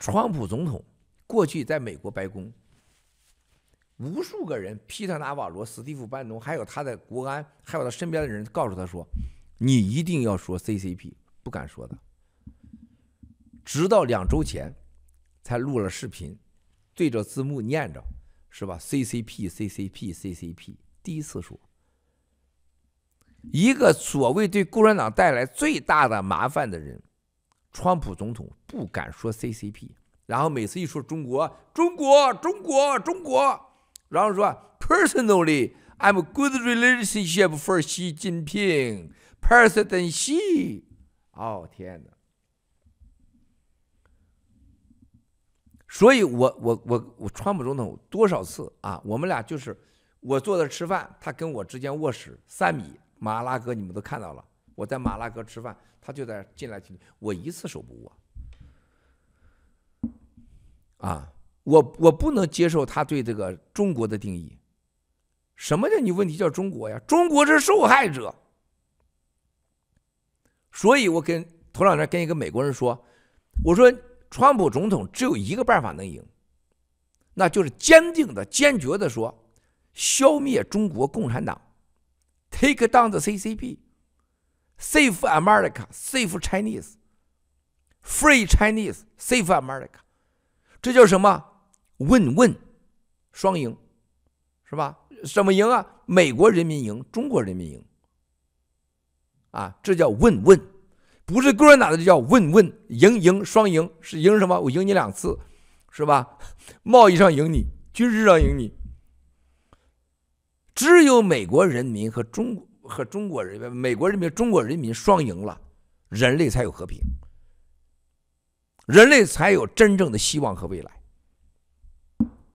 川普总统过去在美国白宫，无数个人，皮特·纳瓦罗、史蒂夫·班农，还有他的国安，还有他身边的人，告诉他说：“你一定要说 CCP，不敢说的。”直到两周前，才录了视频，对着字幕念着，是吧？CCP，CCP，CCP，第一次说。一个所谓对共产党带来最大的麻烦的人。川普总统不敢说 CCP，然后每次一说中国，中国，中国，中国，然后说 Personally, I'm good relationship for Xi Jinping, President Xi。哦天哪！所以我我我我川普总统多少次啊？我们俩就是我坐那吃饭，他跟我之间卧室三米，马拉哥你们都看到了。我在马拉格吃饭，他就在进来去，我一次手不握。啊，我我不能接受他对这个中国的定义。什么叫你问题叫中国呀？中国是受害者。所以我跟头两天跟一个美国人说，我说川普总统只有一个办法能赢，那就是坚定的、坚决的说，消灭中国共产党，take down the CCP。Safe America, safe Chinese, free Chinese, safe America，这叫什么？问问，双赢，是吧？怎么赢啊？美国人民赢，中国人民赢，啊，这叫问问，不是共产党，的这叫问问，赢赢，双赢是赢什么？我赢你两次，是吧？贸易上赢你，军事上赢你，只有美国人民和中国。和中国人民、美国人民、中国人民双赢了，人类才有和平，人类才有真正的希望和未来。